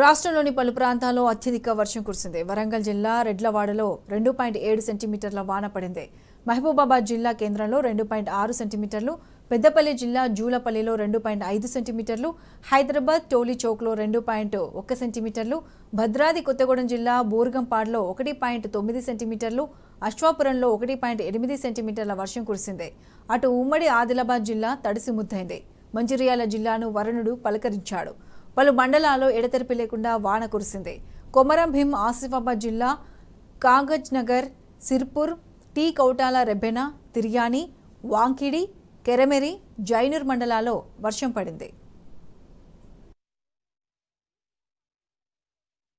రాష్ట్రంలోని పలు ప్రాంతాల్లో అత్యధిక వర్షం కురిసింది వరంగల్ జిల్లా రెడ్లవాడలో రెండు పాయింట్ ఏడు సెంటీమీటర్ల వాన పడింది మహబూబాబాద్ జిల్లా కేంద్రంలో రెండు పాయింట్ ఆరు సెంటీమీటర్లు పెద్దపల్లి జిల్లా జూలపల్లిలో రెండు పాయింట్ ఐదు సెంటీమీటర్లు హైదరాబాద్ టోలీ చౌక్లో రెండు పాయింట్ ఒక్క సెంటీమీటర్లు భద్రాది కొత్తగూడెం జిల్లా బోర్గంపాడ్లో ఒకటి పాయింట్ తొమ్మిది సెంటీమీటర్లు అశ్వాపురంలో ఒకటి పాయింట్ ఎనిమిది సెంటీమీటర్ల వర్షం కురిసింది అటు ఉమ్మడి ఆదిలాబాద్ జిల్లా తడిసి ముద్దైంది మంచిర్యాల జిల్లాను వరుణుడు పలకరించాడు పలు మండలాల్లో ఎడతెరిపి లేకుండా వాన కురిసింది కొమరం భీం ఆసిఫాబాద్ జిల్లా కాగజ్ నగర్ సిర్పూర్ టీ కౌటాల రెబ్బెన తిర్యాని వాంకిడి కెరమెరి జైనూర్ మండలాల్లో వర్షం పడింది